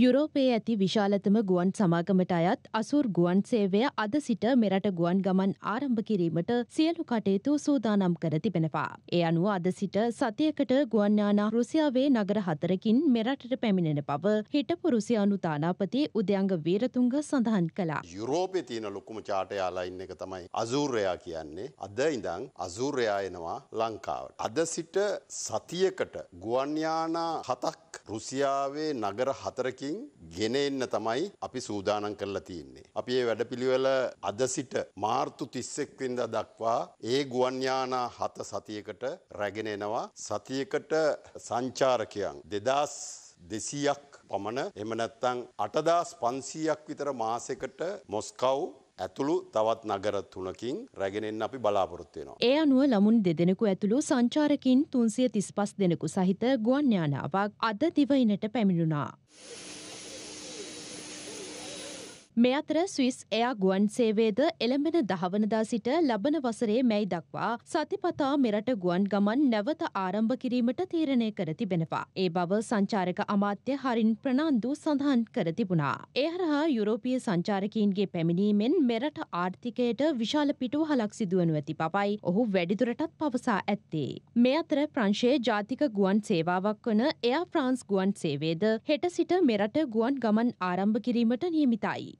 යුරෝපයේ ඇති විශාලතම ගුවන් සමාගමට අයත් අසුර් ගුවන් සේවය අද සිට මෙරට ගුවන් ගමන් ආරම්භ කිරීමට සියලු කටයුතු සූදානම් කර තිබෙනවා. ඒ අනුව අද සිට සතියකට ගුවන්යානා රුසියාවේ නගර හතරකින් මෙරටට පැමිණෙන බව හිටපු රුසියානු තානාපති උදයංග වීරතුංග සඳහන් කළා. යුරෝපයේ තියෙන ලොකුම චාටයාලා ඉන්න එක තමයි අසූර්යා කියන්නේ. අද ඉඳන් අසූර්යා එනවා ලංකාවට. අද සිට සතියකට ගුවන්යානා හතක් රුසියාවේ නගර හතරකින් ගෙන එන්න තමයි අපි සූදානම් කරලා තියෙන්නේ. අපි මේ වැඩපිළිවෙල අද සිට මාර්තු 31 වෙනිදා දක්වා ඒ ගුවන් යානා හත සතියකට රැගෙන එනවා. සතියකට සංචාරකයන් 2200ක් පමණ එහෙම නැත්නම් 8500ක් විතර මාසයකට මොස්කව් ඇතුළු තවත් නගර තුනකින් රැගෙනෙන් අපි බලාපොරොත්තු වෙනවා. ඒ අනුව ළමුන් දෙදෙනෙකු ඇතුළු සංචාරකින් 335 දෙනෙකු සහිත ගුවන් යානාවක් අද දිවයිනට පැමිණුණා. මේ අතර ස්විස් එයා ගුවන් සේවේද එළඹෙන දහවනදා සිට ලබන වසරේ මැයි දක්වා සතිපතා මෙරට ගුවන් ගමන් නැවත ආරම්භ කිරීමට තීරණය කර තිබෙනවා. ඒ බව සංචාරක අමාත්‍ය හරින් ප්‍රනාන්දු සඳහන් කර තිබුණා. ඒ හරහා යුරෝපීය සංචාරකීන්ගේ පැමිණීමෙන් මෙරට ආර්ථිකයට විශාල පිටුවහලක් සිදුවනු ඇති බවයි ඔහු වැඩිදුරටත් පවසා ඇත්තේ. මේ අතර ප්‍රංශයේ ජාතික ගුවන් සේවාවක් වන එයා ෆ්‍රාන්ස් ගුවන් සේවේද හෙට සිට මෙරට ගුවන් ගමන් ආරම්භ කිරීමට නියමිතයි.